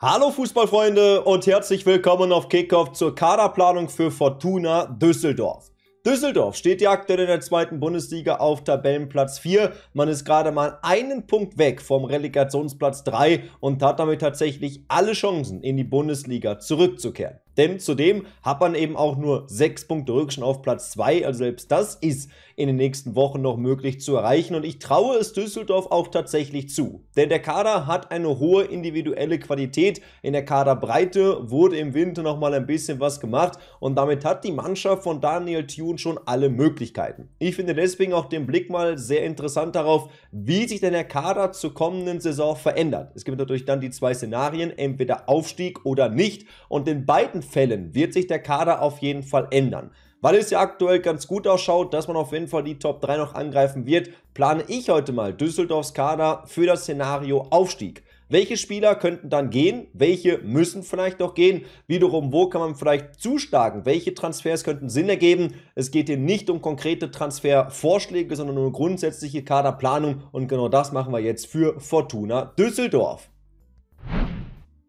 Hallo Fußballfreunde und herzlich willkommen auf Kickoff zur Kaderplanung für Fortuna Düsseldorf. Düsseldorf steht ja aktuell in der zweiten Bundesliga auf Tabellenplatz 4. Man ist gerade mal einen Punkt weg vom Relegationsplatz 3 und hat damit tatsächlich alle Chancen, in die Bundesliga zurückzukehren. Denn zudem hat man eben auch nur sechs Punkte Rückstand auf Platz zwei. Also selbst das ist in den nächsten Wochen noch möglich zu erreichen. Und ich traue es Düsseldorf auch tatsächlich zu. Denn der Kader hat eine hohe individuelle Qualität. In der Kaderbreite wurde im Winter nochmal ein bisschen was gemacht. Und damit hat die Mannschaft von Daniel Thune schon alle Möglichkeiten. Ich finde deswegen auch den Blick mal sehr interessant darauf, wie sich denn der Kader zur kommenden Saison verändert. Es gibt natürlich dann die zwei Szenarien, entweder Aufstieg oder nicht. Und in beiden Fällen wird sich der Kader auf jeden Fall ändern. Weil es ja aktuell ganz gut ausschaut, dass man auf jeden Fall die Top 3 noch angreifen wird, plane ich heute mal Düsseldorfs Kader für das Szenario Aufstieg. Welche Spieler könnten dann gehen? Welche müssen vielleicht auch gehen? Wiederum, wo kann man vielleicht zuschlagen? Welche Transfers könnten Sinn ergeben? Es geht hier nicht um konkrete Transfervorschläge, sondern um eine grundsätzliche Kaderplanung und genau das machen wir jetzt für Fortuna Düsseldorf.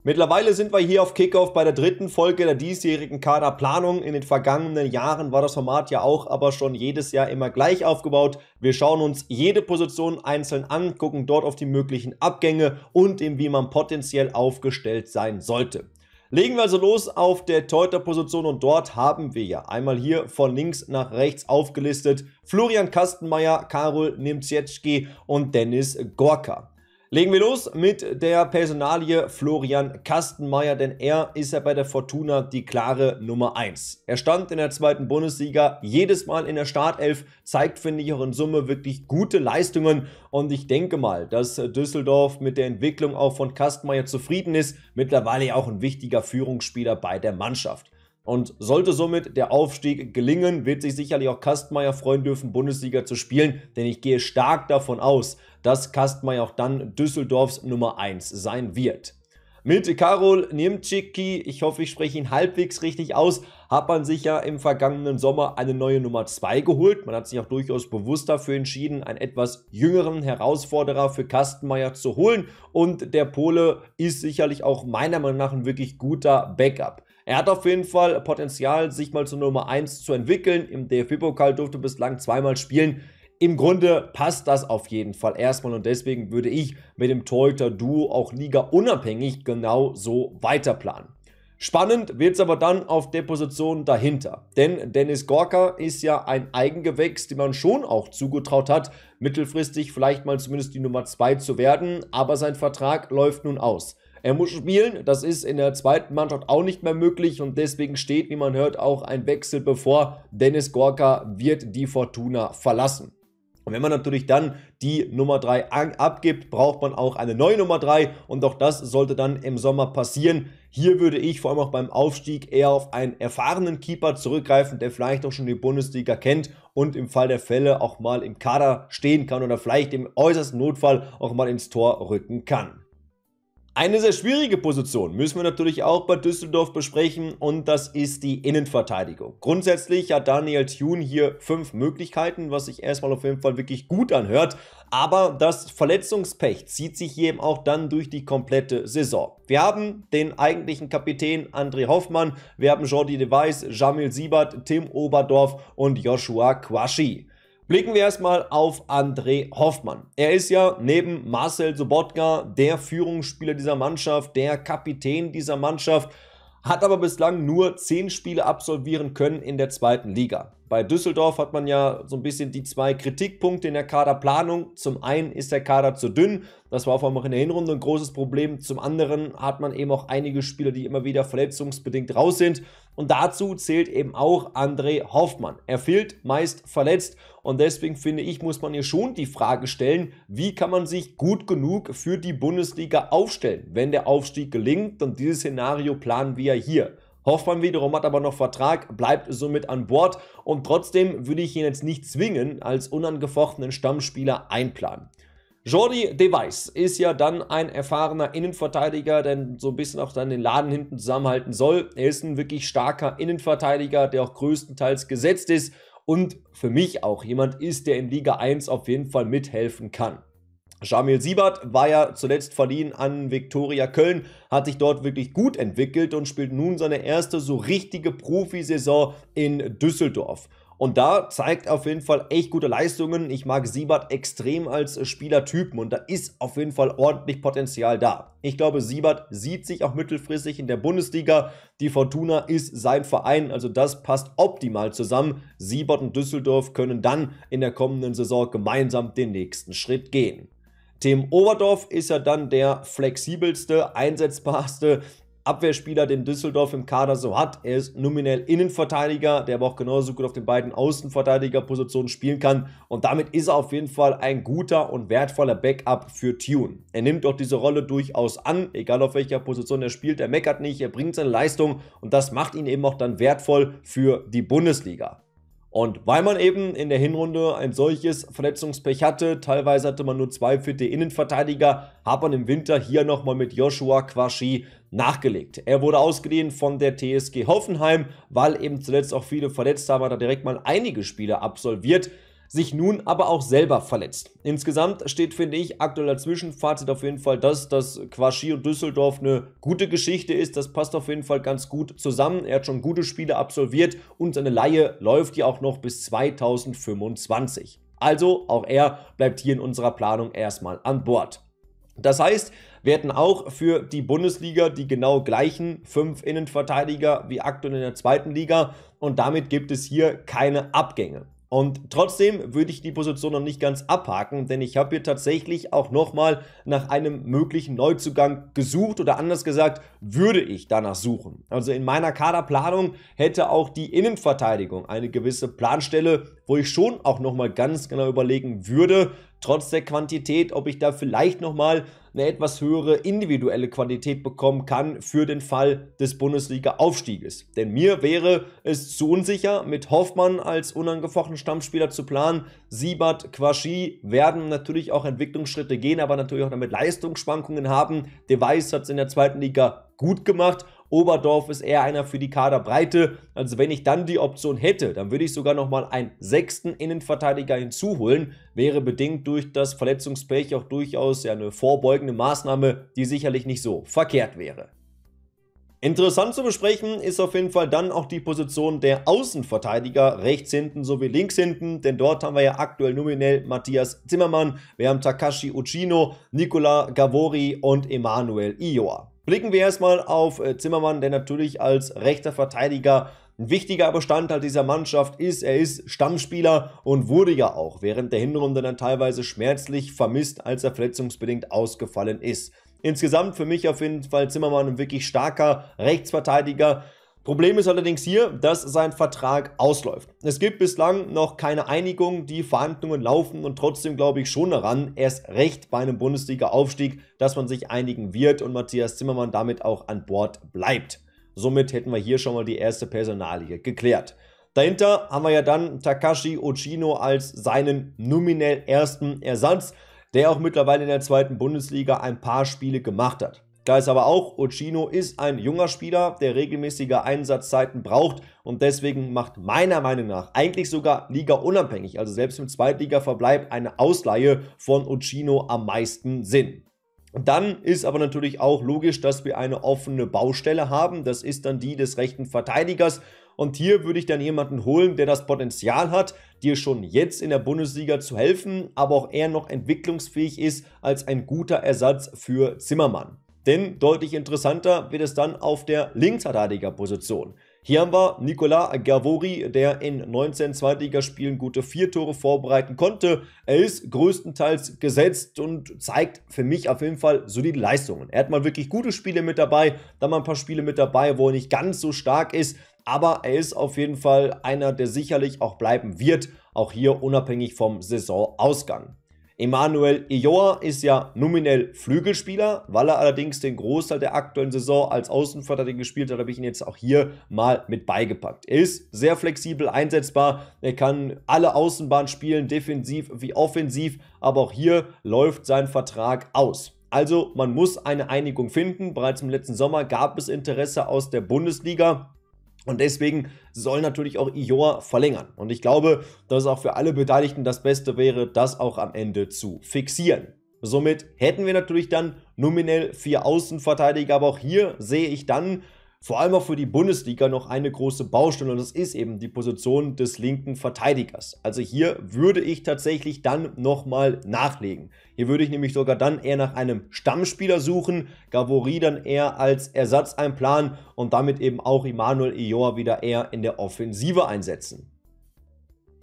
Mittlerweile sind wir hier auf Kickoff bei der dritten Folge der diesjährigen Kaderplanung. In den vergangenen Jahren war das Format ja auch aber schon jedes Jahr immer gleich aufgebaut. Wir schauen uns jede Position einzeln an, gucken dort auf die möglichen Abgänge und in wie man potenziell aufgestellt sein sollte. Legen wir also los auf der Teuter-Position und dort haben wir ja einmal hier von links nach rechts aufgelistet Florian Kastenmeier, Karol Nimzietschki und Dennis Gorka. Legen wir los mit der Personalie Florian Kastenmeier, denn er ist ja bei der Fortuna die klare Nummer 1. Er stand in der zweiten Bundesliga jedes Mal in der Startelf, zeigt, finde ich, auch in Summe wirklich gute Leistungen und ich denke mal, dass Düsseldorf mit der Entwicklung auch von Kastenmeier zufrieden ist, mittlerweile ja auch ein wichtiger Führungsspieler bei der Mannschaft. Und sollte somit der Aufstieg gelingen, wird sich sicherlich auch Kastmeier freuen dürfen, Bundesliga zu spielen, denn ich gehe stark davon aus, dass Kastmeier auch dann Düsseldorfs Nummer 1 sein wird. Mit Karol Niemczycki, ich hoffe, ich spreche ihn halbwegs richtig aus, hat man sich ja im vergangenen Sommer eine neue Nummer 2 geholt. Man hat sich auch durchaus bewusst dafür entschieden, einen etwas jüngeren Herausforderer für Kastenmeier zu holen. Und der Pole ist sicherlich auch meiner Meinung nach ein wirklich guter Backup. Er hat auf jeden Fall Potenzial, sich mal zur Nummer 1 zu entwickeln. Im DFB-Pokal durfte bislang zweimal spielen im Grunde passt das auf jeden Fall erstmal und deswegen würde ich mit dem Torhüter-Duo auch Liga unabhängig genau so weiterplanen. Spannend wird es aber dann auf der Position dahinter. Denn Dennis Gorka ist ja ein Eigengewächs, dem man schon auch zugetraut hat, mittelfristig vielleicht mal zumindest die Nummer 2 zu werden, aber sein Vertrag läuft nun aus. Er muss spielen, das ist in der zweiten Mannschaft auch nicht mehr möglich und deswegen steht, wie man hört, auch ein Wechsel bevor. Dennis Gorka wird die Fortuna verlassen. Und wenn man natürlich dann die Nummer 3 abgibt, braucht man auch eine neue Nummer 3 und auch das sollte dann im Sommer passieren. Hier würde ich vor allem auch beim Aufstieg eher auf einen erfahrenen Keeper zurückgreifen, der vielleicht auch schon die Bundesliga kennt und im Fall der Fälle auch mal im Kader stehen kann oder vielleicht im äußersten Notfall auch mal ins Tor rücken kann. Eine sehr schwierige Position müssen wir natürlich auch bei Düsseldorf besprechen und das ist die Innenverteidigung. Grundsätzlich hat Daniel Thune hier fünf Möglichkeiten, was sich erstmal auf jeden Fall wirklich gut anhört, aber das Verletzungspech zieht sich hier eben auch dann durch die komplette Saison. Wir haben den eigentlichen Kapitän André Hoffmann, wir haben Jordi De Jamil Siebert, Tim Oberdorf und Joshua Quashi. Blicken wir erstmal auf André Hoffmann. Er ist ja neben Marcel Sobotka der Führungsspieler dieser Mannschaft, der Kapitän dieser Mannschaft, hat aber bislang nur 10 Spiele absolvieren können in der zweiten Liga. Bei Düsseldorf hat man ja so ein bisschen die zwei Kritikpunkte in der Kaderplanung. Zum einen ist der Kader zu dünn. Das war vor allem auch in der Hinrunde ein großes Problem. Zum anderen hat man eben auch einige Spieler, die immer wieder verletzungsbedingt raus sind. Und dazu zählt eben auch André Hoffmann. Er fehlt meist verletzt. Und deswegen finde ich, muss man hier schon die Frage stellen, wie kann man sich gut genug für die Bundesliga aufstellen, wenn der Aufstieg gelingt. Und dieses Szenario planen wir hier. Hoffmann wiederum hat aber noch Vertrag, bleibt somit an Bord und trotzdem würde ich ihn jetzt nicht zwingen, als unangefochtenen Stammspieler einplanen. Jordi Deweis ist ja dann ein erfahrener Innenverteidiger, der so ein bisschen auch dann den Laden hinten zusammenhalten soll. Er ist ein wirklich starker Innenverteidiger, der auch größtenteils gesetzt ist und für mich auch jemand ist, der in Liga 1 auf jeden Fall mithelfen kann. Jamil Siebert war ja zuletzt verliehen an Viktoria Köln, hat sich dort wirklich gut entwickelt und spielt nun seine erste so richtige Profisaison in Düsseldorf. Und da zeigt auf jeden Fall echt gute Leistungen. Ich mag Siebert extrem als Spielertypen und da ist auf jeden Fall ordentlich Potenzial da. Ich glaube, Siebert sieht sich auch mittelfristig in der Bundesliga. Die Fortuna ist sein Verein, also das passt optimal zusammen. Siebert und Düsseldorf können dann in der kommenden Saison gemeinsam den nächsten Schritt gehen. Tim Oberdorf ist ja dann der flexibelste, einsetzbarste Abwehrspieler, den Düsseldorf im Kader so hat. Er ist nominell Innenverteidiger, der aber auch genauso gut auf den beiden Außenverteidigerpositionen spielen kann. Und damit ist er auf jeden Fall ein guter und wertvoller Backup für Tune. Er nimmt auch diese Rolle durchaus an, egal auf welcher Position er spielt. Er meckert nicht, er bringt seine Leistung und das macht ihn eben auch dann wertvoll für die Bundesliga. Und weil man eben in der Hinrunde ein solches Verletzungspech hatte, teilweise hatte man nur zwei fitte Innenverteidiger, hat man im Winter hier nochmal mit Joshua Quashi nachgelegt. Er wurde ausgeliehen von der TSG Hoffenheim, weil eben zuletzt auch viele verletzt haben, hat er direkt mal einige Spiele absolviert sich nun aber auch selber verletzt. Insgesamt steht, finde ich, aktueller Zwischenfazit auf jeden Fall, dass das Quaschi und Düsseldorf eine gute Geschichte ist. Das passt auf jeden Fall ganz gut zusammen. Er hat schon gute Spiele absolviert und seine Laie läuft ja auch noch bis 2025. Also auch er bleibt hier in unserer Planung erstmal an Bord. Das heißt, wir hätten auch für die Bundesliga die genau gleichen fünf Innenverteidiger wie aktuell in der zweiten Liga und damit gibt es hier keine Abgänge. Und trotzdem würde ich die Position noch nicht ganz abhaken, denn ich habe hier tatsächlich auch nochmal nach einem möglichen Neuzugang gesucht oder anders gesagt, würde ich danach suchen. Also in meiner Kaderplanung hätte auch die Innenverteidigung eine gewisse Planstelle, wo ich schon auch nochmal ganz genau überlegen würde, trotz der Quantität, ob ich da vielleicht nochmal eine etwas höhere individuelle Quantität bekommen kann für den Fall des Bundesliga-Aufstieges. Denn mir wäre es zu unsicher, mit Hoffmann als unangefochten Stammspieler zu planen. Siebert, Quashi werden natürlich auch Entwicklungsschritte gehen, aber natürlich auch damit Leistungsschwankungen haben. De Weiß hat es in der zweiten Liga gut gemacht Oberdorf ist eher einer für die Kaderbreite. Also wenn ich dann die Option hätte, dann würde ich sogar nochmal einen sechsten Innenverteidiger hinzuholen. Wäre bedingt durch das Verletzungspech auch durchaus eine vorbeugende Maßnahme, die sicherlich nicht so verkehrt wäre. Interessant zu besprechen ist auf jeden Fall dann auch die Position der Außenverteidiger rechts hinten sowie links hinten, denn dort haben wir ja aktuell nominell Matthias Zimmermann, wir haben Takashi Uchino, Nicola Gavori und Emanuel Ioa. Blicken wir erstmal auf äh, Zimmermann, der natürlich als rechter Verteidiger ein wichtiger Bestandteil dieser Mannschaft ist. Er ist Stammspieler und wurde ja auch während der Hinrunde dann teilweise schmerzlich vermisst, als er verletzungsbedingt ausgefallen ist. Insgesamt für mich auf jeden Fall Zimmermann ein wirklich starker Rechtsverteidiger, Problem ist allerdings hier, dass sein Vertrag ausläuft. Es gibt bislang noch keine Einigung, die Verhandlungen laufen und trotzdem glaube ich schon daran, erst recht bei einem Bundesliga-Aufstieg, dass man sich einigen wird und Matthias Zimmermann damit auch an Bord bleibt. Somit hätten wir hier schon mal die erste Personalie geklärt. Dahinter haben wir ja dann Takashi Ochino als seinen nominell ersten Ersatz, der auch mittlerweile in der zweiten Bundesliga ein paar Spiele gemacht hat. Da ist aber auch, Ochino ist ein junger Spieler, der regelmäßige Einsatzzeiten braucht und deswegen macht meiner Meinung nach eigentlich sogar Liga unabhängig, also selbst im Zweitligaverbleib eine Ausleihe von Ochino am meisten Sinn. Dann ist aber natürlich auch logisch, dass wir eine offene Baustelle haben. Das ist dann die des rechten Verteidigers. Und hier würde ich dann jemanden holen, der das Potenzial hat, dir schon jetzt in der Bundesliga zu helfen, aber auch eher noch entwicklungsfähig ist als ein guter Ersatz für Zimmermann denn deutlich interessanter wird es dann auf der Linksverteidigerposition. Hier haben wir Nicolas Gavori, der in 19 Zweitligaspielen gute vier Tore vorbereiten konnte. Er ist größtenteils gesetzt und zeigt für mich auf jeden Fall solide Leistungen. Er hat mal wirklich gute Spiele mit dabei, dann mal ein paar Spiele mit dabei, wo er nicht ganz so stark ist, aber er ist auf jeden Fall einer, der sicherlich auch bleiben wird, auch hier unabhängig vom Saisonausgang. Emanuel Ejoa ist ja nominell Flügelspieler, weil er allerdings den Großteil der aktuellen Saison als Außenverteidiger gespielt hat, habe ich ihn jetzt auch hier mal mit beigepackt. Er ist sehr flexibel einsetzbar, er kann alle Außenbahnen spielen, defensiv wie offensiv, aber auch hier läuft sein Vertrag aus. Also man muss eine Einigung finden. Bereits im letzten Sommer gab es Interesse aus der Bundesliga. Und deswegen soll natürlich auch Ioa verlängern. Und ich glaube, dass es auch für alle Beteiligten das Beste wäre, das auch am Ende zu fixieren. Somit hätten wir natürlich dann nominell vier Außenverteidiger, aber auch hier sehe ich dann vor allem auch für die Bundesliga noch eine große Baustelle und das ist eben die Position des linken Verteidigers. Also hier würde ich tatsächlich dann nochmal nachlegen. Hier würde ich nämlich sogar dann eher nach einem Stammspieler suchen, Gavori dann eher als Ersatz einplanen und damit eben auch Immanuel Ior wieder eher in der Offensive einsetzen.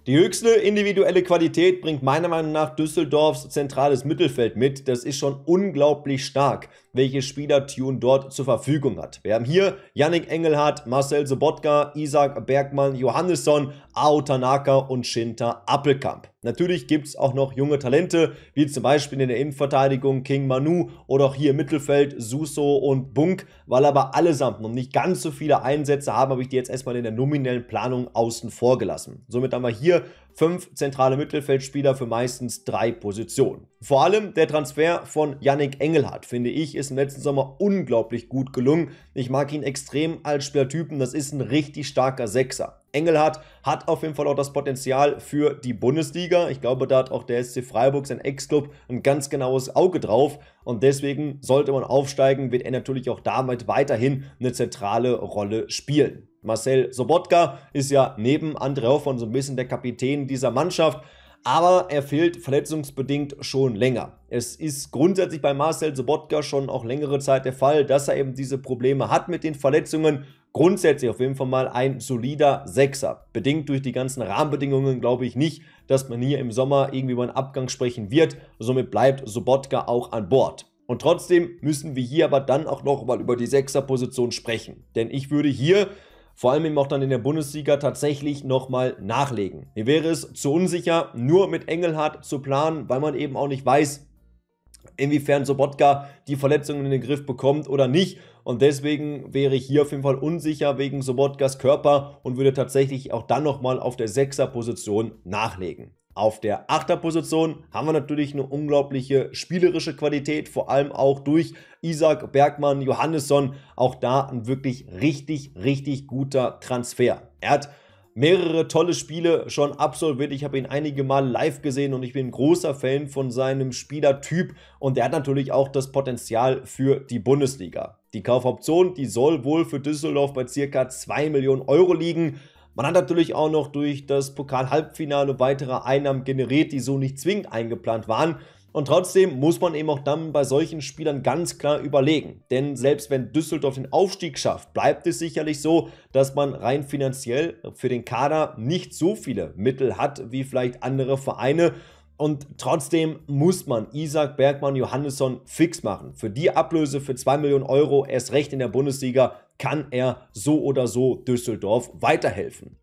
Die höchste individuelle Qualität bringt meiner Meinung nach Düsseldorfs zentrales Mittelfeld mit. Das ist schon unglaublich stark welche Spieler Tune dort zur Verfügung hat. Wir haben hier Yannick Engelhardt, Marcel Sobotka, Isaac Bergmann, Johannesson, Ao Tanaka und Shinta Appelkamp. Natürlich gibt es auch noch junge Talente, wie zum Beispiel in der Innenverteidigung King Manu oder auch hier im Mittelfeld Suso und Bunk, weil aber allesamt noch nicht ganz so viele Einsätze haben, habe ich die jetzt erstmal in der nominellen Planung außen vor gelassen. Somit haben wir hier fünf zentrale Mittelfeldspieler für meistens drei Positionen. Vor allem der Transfer von Yannick Engelhardt, finde ich, ist im letzten Sommer unglaublich gut gelungen. Ich mag ihn extrem als Spielertypen, das ist ein richtig starker Sechser. Engelhardt hat auf jeden Fall auch das Potenzial für die Bundesliga. Ich glaube, da hat auch der SC Freiburg, sein Ex-Club, ein ganz genaues Auge drauf. Und deswegen sollte man aufsteigen, wird er natürlich auch damit weiterhin eine zentrale Rolle spielen. Marcel Sobotka ist ja neben André Hoffmann so ein bisschen der Kapitän dieser Mannschaft, aber er fehlt verletzungsbedingt schon länger. Es ist grundsätzlich bei Marcel Sobotka schon auch längere Zeit der Fall, dass er eben diese Probleme hat mit den Verletzungen. Grundsätzlich auf jeden Fall mal ein solider Sechser. Bedingt durch die ganzen Rahmenbedingungen glaube ich nicht, dass man hier im Sommer irgendwie über einen Abgang sprechen wird. Somit bleibt Sobotka auch an Bord. Und trotzdem müssen wir hier aber dann auch nochmal über die Sechserposition sprechen. Denn ich würde hier vor allem eben auch dann in der Bundesliga tatsächlich nochmal nachlegen. Mir wäre es zu unsicher, nur mit Engelhardt zu planen, weil man eben auch nicht weiß, inwiefern Sobotka die Verletzungen in den Griff bekommt oder nicht. Und deswegen wäre ich hier auf jeden Fall unsicher wegen Sobotkas Körper und würde tatsächlich auch dann nochmal auf der Sechser-Position nachlegen. Auf der Achterposition haben wir natürlich eine unglaubliche spielerische Qualität, vor allem auch durch Isaac Bergmann, Johannesson. Auch da ein wirklich richtig, richtig guter Transfer. Er hat mehrere tolle Spiele schon absolviert. Ich habe ihn einige Mal live gesehen und ich bin ein großer Fan von seinem Spielertyp und er hat natürlich auch das Potenzial für die Bundesliga. Die Kaufoption, die soll wohl für Düsseldorf bei ca. 2 Millionen Euro liegen. Man hat natürlich auch noch durch das Pokal-Halbfinale weitere Einnahmen generiert, die so nicht zwingend eingeplant waren. Und trotzdem muss man eben auch dann bei solchen Spielern ganz klar überlegen. Denn selbst wenn Düsseldorf den Aufstieg schafft, bleibt es sicherlich so, dass man rein finanziell für den Kader nicht so viele Mittel hat wie vielleicht andere Vereine. Und trotzdem muss man Isaac Bergmann Johannesson fix machen. Für die Ablöse für 2 Millionen Euro, erst recht in der Bundesliga, kann er so oder so Düsseldorf weiterhelfen.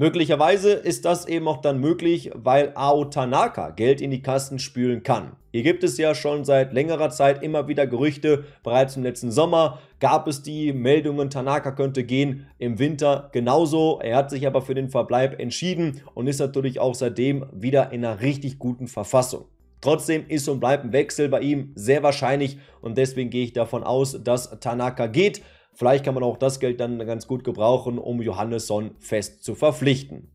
Möglicherweise ist das eben auch dann möglich, weil Ao Tanaka Geld in die Kassen spülen kann. Hier gibt es ja schon seit längerer Zeit immer wieder Gerüchte, bereits im letzten Sommer, gab es die Meldungen, Tanaka könnte gehen im Winter genauso. Er hat sich aber für den Verbleib entschieden und ist natürlich auch seitdem wieder in einer richtig guten Verfassung. Trotzdem ist und bleibt ein Wechsel bei ihm sehr wahrscheinlich und deswegen gehe ich davon aus, dass Tanaka geht. Vielleicht kann man auch das Geld dann ganz gut gebrauchen, um Johannesson fest zu verpflichten.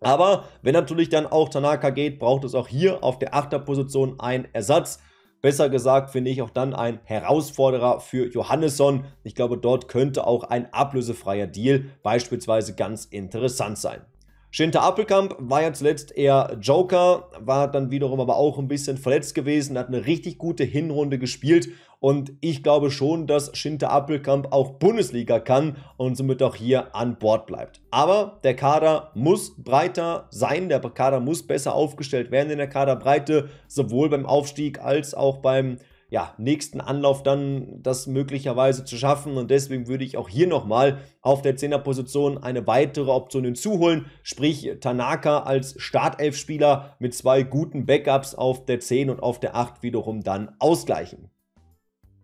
Aber wenn natürlich dann auch Tanaka geht, braucht es auch hier auf der Achterposition einen Ersatz. Besser gesagt finde ich auch dann ein Herausforderer für Johannesson. Ich glaube, dort könnte auch ein ablösefreier Deal beispielsweise ganz interessant sein. Shinta Appelkamp war ja zuletzt eher Joker, war dann wiederum aber auch ein bisschen verletzt gewesen, hat eine richtig gute Hinrunde gespielt und ich glaube schon, dass Shinta Appelkamp auch Bundesliga kann und somit auch hier an Bord bleibt. Aber der Kader muss breiter sein, der Kader muss besser aufgestellt werden in der Kaderbreite, sowohl beim Aufstieg als auch beim ja, nächsten Anlauf dann das möglicherweise zu schaffen. Und deswegen würde ich auch hier nochmal auf der 10er Position eine weitere Option hinzuholen, sprich Tanaka als Startelfspieler mit zwei guten Backups auf der 10 und auf der 8 wiederum dann ausgleichen.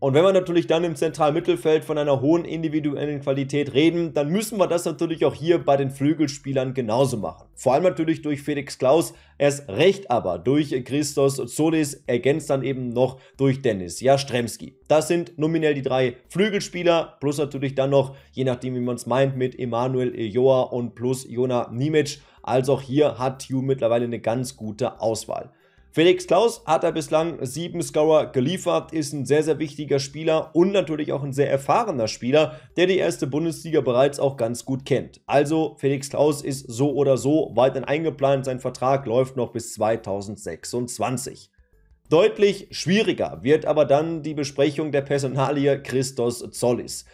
Und wenn wir natürlich dann im Zentralmittelfeld von einer hohen individuellen Qualität reden, dann müssen wir das natürlich auch hier bei den Flügelspielern genauso machen. Vor allem natürlich durch Felix Klaus, erst recht aber durch Christos Zolis, ergänzt dann eben noch durch Dennis Jastremski. Das sind nominell die drei Flügelspieler, plus natürlich dann noch, je nachdem wie man es meint, mit Emanuel Ejoa und plus Jona Nimic. Also auch hier hat Hugh mittlerweile eine ganz gute Auswahl. Felix Klaus hat da bislang sieben Scorer geliefert, ist ein sehr, sehr wichtiger Spieler und natürlich auch ein sehr erfahrener Spieler, der die erste Bundesliga bereits auch ganz gut kennt. Also Felix Klaus ist so oder so weiterhin eingeplant, sein Vertrag läuft noch bis 2026. Deutlich schwieriger wird aber dann die Besprechung der Personalie Christos Zollis.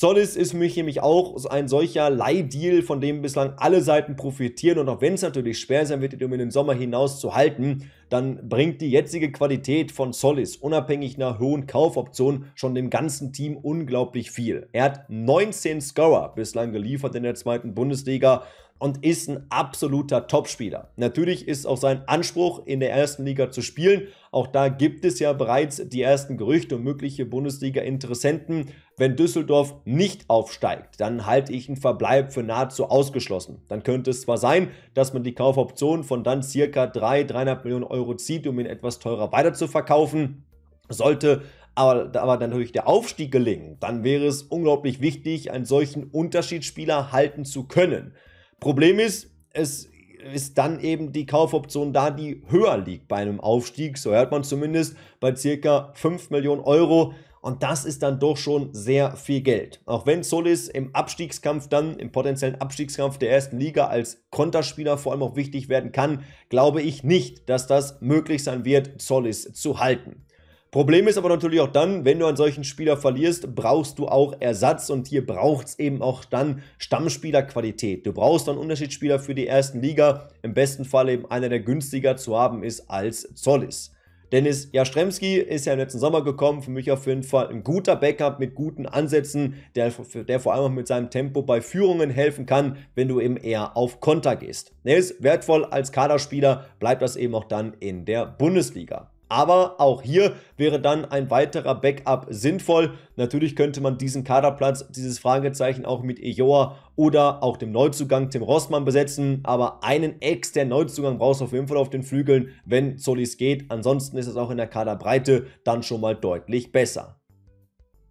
Solis ist für mich nämlich auch ein solcher Leihdeal, von dem bislang alle Seiten profitieren. Und auch wenn es natürlich schwer sein wird, ihn um in den Sommer hinaus zu halten, dann bringt die jetzige Qualität von Solis, unabhängig einer hohen Kaufoption, schon dem ganzen Team unglaublich viel. Er hat 19 Scorer bislang geliefert in der zweiten Bundesliga und ist ein absoluter Topspieler. Natürlich ist auch sein Anspruch, in der ersten Liga zu spielen. Auch da gibt es ja bereits die ersten Gerüchte und mögliche Bundesliga-Interessenten. Wenn Düsseldorf nicht aufsteigt, dann halte ich einen Verbleib für nahezu ausgeschlossen. Dann könnte es zwar sein, dass man die Kaufoption von dann circa 3, 3,5 Millionen Euro zieht, um ihn etwas teurer weiterzuverkaufen. Sollte aber, aber dann natürlich der Aufstieg gelingen, dann wäre es unglaublich wichtig, einen solchen Unterschiedsspieler halten zu können. Problem ist, es ist dann eben die Kaufoption da, die höher liegt bei einem Aufstieg. So hört man zumindest bei circa 5 Millionen Euro. Und das ist dann doch schon sehr viel Geld. Auch wenn Solis im Abstiegskampf dann, im potenziellen Abstiegskampf der ersten Liga als Konterspieler vor allem auch wichtig werden kann, glaube ich nicht, dass das möglich sein wird, Solis zu halten. Problem ist aber natürlich auch dann, wenn du an solchen Spieler verlierst, brauchst du auch Ersatz und hier braucht es eben auch dann Stammspielerqualität. Du brauchst dann Unterschiedsspieler für die ersten Liga, im besten Fall eben einer, der günstiger zu haben ist als Zollis. Dennis Jastremski ist ja im letzten Sommer gekommen, für mich auf jeden Fall ein guter Backup mit guten Ansätzen, der, der vor allem auch mit seinem Tempo bei Führungen helfen kann, wenn du eben eher auf Konter gehst. Er ist wertvoll als Kaderspieler, bleibt das eben auch dann in der Bundesliga. Aber auch hier wäre dann ein weiterer Backup sinnvoll. Natürlich könnte man diesen Kaderplatz, dieses Fragezeichen auch mit Ejoa oder auch dem Neuzugang Tim Rossmann besetzen. Aber einen externen Neuzugang brauchst du auf jeden Fall auf den Flügeln, wenn Solis geht. Ansonsten ist es auch in der Kaderbreite dann schon mal deutlich besser.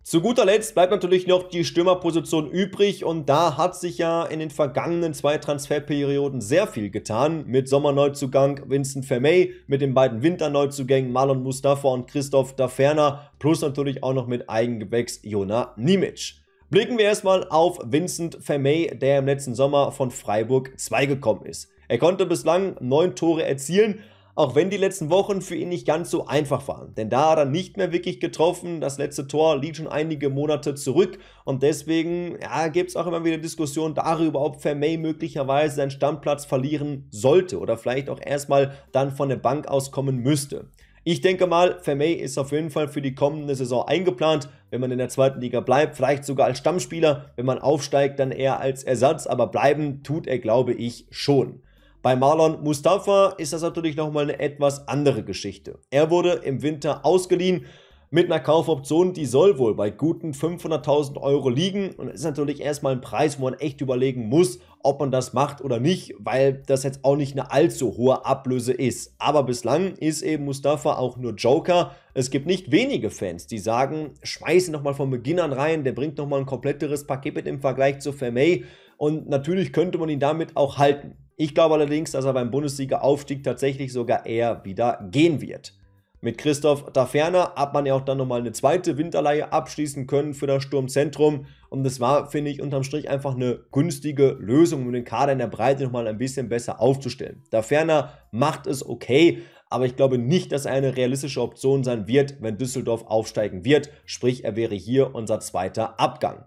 Zu guter Letzt bleibt natürlich noch die Stürmerposition übrig und da hat sich ja in den vergangenen zwei Transferperioden sehr viel getan. Mit Sommerneuzugang Vincent Vermey, mit den beiden Winterneuzugängen Marlon Mustafa und Christoph Daferner, plus natürlich auch noch mit Eigengewächs Jona Nimic. Blicken wir erstmal auf Vincent Vermey, der im letzten Sommer von Freiburg 2 gekommen ist. Er konnte bislang neun Tore erzielen, auch wenn die letzten Wochen für ihn nicht ganz so einfach waren. Denn da hat er nicht mehr wirklich getroffen. Das letzte Tor liegt schon einige Monate zurück und deswegen ja, gibt es auch immer wieder Diskussionen darüber, ob Vermey möglicherweise seinen Stammplatz verlieren sollte oder vielleicht auch erstmal dann von der Bank aus kommen müsste. Ich denke mal, Vermey ist auf jeden Fall für die kommende Saison eingeplant, wenn man in der zweiten Liga bleibt, vielleicht sogar als Stammspieler, wenn man aufsteigt, dann eher als Ersatz, aber bleiben tut er, glaube ich, schon. Bei Marlon Mustafa ist das natürlich nochmal eine etwas andere Geschichte. Er wurde im Winter ausgeliehen mit einer Kaufoption, die soll wohl bei guten 500.000 Euro liegen und das ist natürlich erstmal ein Preis, wo man echt überlegen muss, ob man das macht oder nicht, weil das jetzt auch nicht eine allzu hohe Ablöse ist. Aber bislang ist eben Mustafa auch nur Joker. Es gibt nicht wenige Fans, die sagen, schmeiß ihn nochmal von Beginn an rein, der bringt nochmal ein kompletteres Paket im Vergleich zu Vermey und natürlich könnte man ihn damit auch halten. Ich glaube allerdings, dass er beim Bundesliga-Aufstieg tatsächlich sogar eher wieder gehen wird. Mit Christoph Daferner hat man ja auch dann nochmal eine zweite Winterleihe abschließen können für das Sturmzentrum. Und das war, finde ich, unterm Strich einfach eine günstige Lösung, um den Kader in der Breite nochmal ein bisschen besser aufzustellen. Daferner macht es okay, aber ich glaube nicht, dass er eine realistische Option sein wird, wenn Düsseldorf aufsteigen wird. Sprich, er wäre hier unser zweiter Abgang.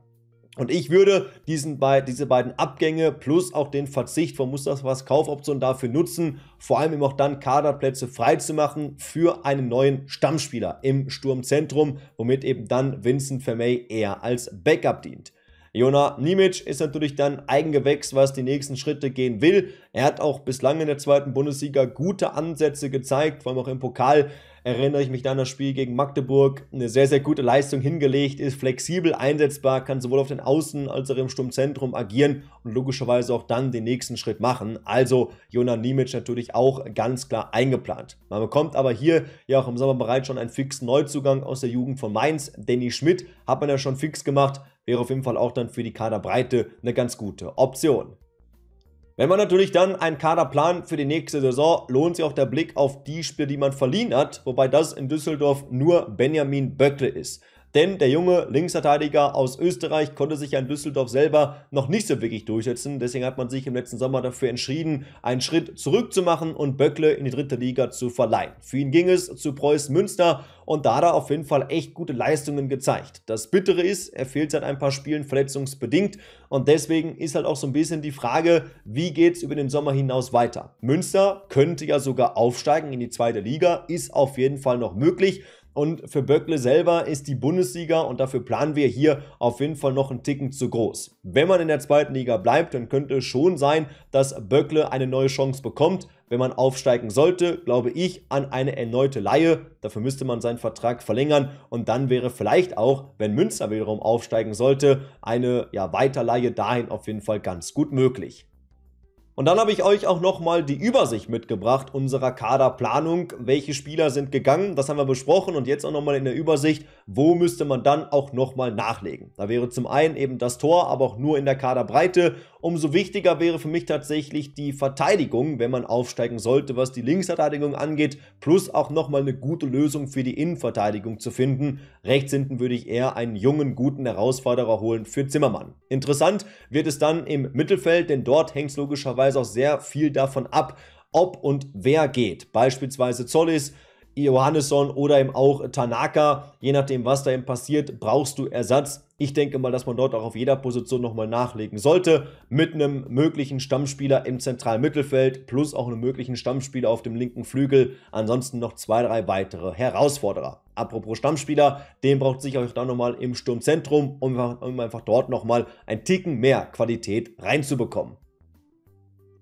Und ich würde diesen bei, diese beiden Abgänge plus auch den Verzicht von Mustafas Kaufoption dafür nutzen, vor allem eben auch dann Kaderplätze freizumachen für einen neuen Stammspieler im Sturmzentrum, womit eben dann Vincent Vermey eher als Backup dient. Jona Nimic ist natürlich dann Eigengewächs, was die nächsten Schritte gehen will. Er hat auch bislang in der zweiten Bundesliga gute Ansätze gezeigt, vor allem auch im Pokal erinnere ich mich dann an das Spiel gegen Magdeburg, eine sehr, sehr gute Leistung hingelegt, ist flexibel einsetzbar, kann sowohl auf den Außen- als auch im Sturmzentrum agieren und logischerweise auch dann den nächsten Schritt machen. Also Jonas Nimic natürlich auch ganz klar eingeplant. Man bekommt aber hier ja auch im Sommer bereits schon einen fixen Neuzugang aus der Jugend von Mainz, Danny Schmidt, hat man ja schon fix gemacht, wäre auf jeden Fall auch dann für die Kaderbreite eine ganz gute Option. Wenn man natürlich dann einen Kader plant für die nächste Saison, lohnt sich auch der Blick auf die Spieler, die man verliehen hat, wobei das in Düsseldorf nur Benjamin Böckle ist. Denn der junge Linksverteidiger aus Österreich konnte sich ja in Düsseldorf selber noch nicht so wirklich durchsetzen. Deswegen hat man sich im letzten Sommer dafür entschieden, einen Schritt zurückzumachen und Böckle in die dritte Liga zu verleihen. Für ihn ging es zu Preußen Münster und da hat er auf jeden Fall echt gute Leistungen gezeigt. Das Bittere ist, er fehlt seit ein paar Spielen verletzungsbedingt und deswegen ist halt auch so ein bisschen die Frage, wie geht es über den Sommer hinaus weiter? Münster könnte ja sogar aufsteigen in die zweite Liga, ist auf jeden Fall noch möglich. Und für Böckle selber ist die Bundesliga und dafür planen wir hier auf jeden Fall noch einen Ticken zu groß. Wenn man in der zweiten Liga bleibt, dann könnte es schon sein, dass Böckle eine neue Chance bekommt. Wenn man aufsteigen sollte, glaube ich an eine erneute Laie. Dafür müsste man seinen Vertrag verlängern und dann wäre vielleicht auch, wenn Münster wiederum aufsteigen sollte, eine ja, Weiterleihe dahin auf jeden Fall ganz gut möglich. Und dann habe ich euch auch nochmal die Übersicht mitgebracht unserer Kaderplanung. Welche Spieler sind gegangen? Das haben wir besprochen und jetzt auch nochmal in der Übersicht, wo müsste man dann auch nochmal nachlegen? Da wäre zum einen eben das Tor, aber auch nur in der Kaderbreite. Umso wichtiger wäre für mich tatsächlich die Verteidigung, wenn man aufsteigen sollte, was die Linksverteidigung angeht, plus auch nochmal eine gute Lösung für die Innenverteidigung zu finden. Rechts hinten würde ich eher einen jungen, guten Herausforderer holen für Zimmermann. Interessant wird es dann im Mittelfeld, denn dort hängt es logischerweise teilweise auch sehr viel davon ab, ob und wer geht. Beispielsweise Zollis, Johannesson oder eben auch Tanaka. Je nachdem, was da eben passiert, brauchst du Ersatz. Ich denke mal, dass man dort auch auf jeder Position nochmal nachlegen sollte. Mit einem möglichen Stammspieler im zentralen Mittelfeld plus auch einem möglichen Stammspieler auf dem linken Flügel. Ansonsten noch zwei, drei weitere Herausforderer. Apropos Stammspieler, den braucht sich auch dann nochmal im Sturmzentrum, um einfach dort nochmal ein Ticken mehr Qualität reinzubekommen.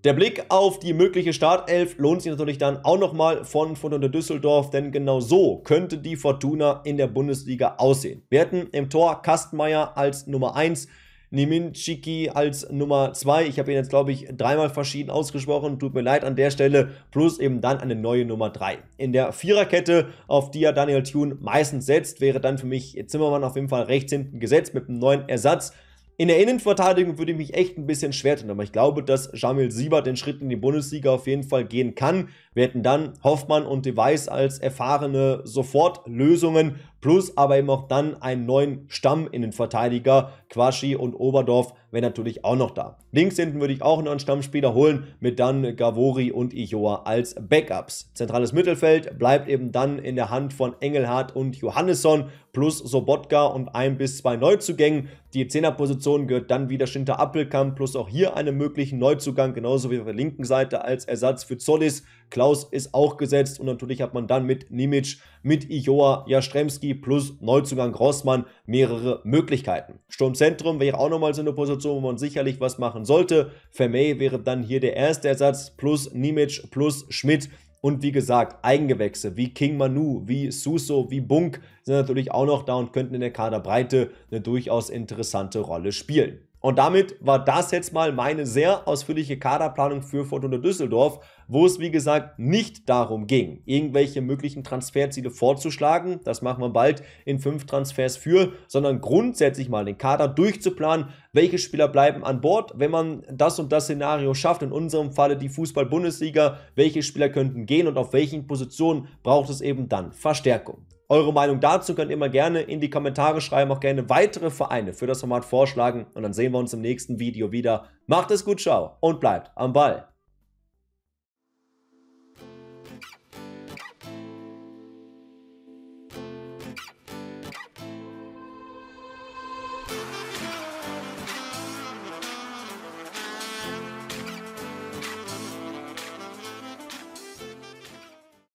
Der Blick auf die mögliche Startelf lohnt sich natürlich dann auch nochmal von Fortuna Düsseldorf, denn genau so könnte die Fortuna in der Bundesliga aussehen. Wir hätten im Tor Kastenmeier als Nummer 1, Niminchiki als Nummer 2. Ich habe ihn jetzt, glaube ich, dreimal verschieden ausgesprochen. Tut mir leid an der Stelle. Plus eben dann eine neue Nummer 3. In der Viererkette, auf die ja Daniel Thune meistens setzt, wäre dann für mich Zimmermann auf jeden Fall rechts hinten gesetzt mit einem neuen Ersatz. In der Innenverteidigung würde ich mich echt ein bisschen schwer tun, aber ich glaube, dass Jamil Sieber den Schritt in die Bundesliga auf jeden Fall gehen kann. Wir hätten dann Hoffmann und Device als erfahrene Sofortlösungen, plus aber eben auch dann einen neuen Stamm in den Verteidiger. Quaschi und Oberdorf wären natürlich auch noch da. Links hinten würde ich auch noch einen Stammspieler holen, mit dann Gavori und Ijoa als Backups. Zentrales Mittelfeld bleibt eben dann in der Hand von Engelhardt und Johannesson, plus Sobotka und ein bis zwei Neuzugängen. Die Zehnerposition gehört dann wieder Schinter Appelkamp, plus auch hier einen möglichen Neuzugang, genauso wie auf der linken Seite als Ersatz für Zollis, Klaus Klaus ist auch gesetzt und natürlich hat man dann mit Nimic, mit Ijoa, Jastremski plus Neuzugang Grossmann mehrere Möglichkeiten. Sturmzentrum wäre auch nochmal so eine Position, wo man sicherlich was machen sollte. Vermey wäre dann hier der erste Ersatz plus Nimic plus Schmidt. Und wie gesagt, Eigengewächse wie King Manu, wie Suso, wie Bunk sind natürlich auch noch da und könnten in der Kaderbreite eine durchaus interessante Rolle spielen. Und damit war das jetzt mal meine sehr ausführliche Kaderplanung für Fortuna Düsseldorf, wo es wie gesagt nicht darum ging, irgendwelche möglichen Transferziele vorzuschlagen, das machen wir bald in fünf Transfers für, sondern grundsätzlich mal den Kader durchzuplanen, welche Spieler bleiben an Bord, wenn man das und das Szenario schafft, in unserem Falle die Fußball-Bundesliga, welche Spieler könnten gehen und auf welchen Positionen braucht es eben dann Verstärkung. Eure Meinung dazu könnt ihr immer gerne in die Kommentare schreiben, auch gerne weitere Vereine für das Format vorschlagen. Und dann sehen wir uns im nächsten Video wieder. Macht es gut, ciao und bleibt am Ball.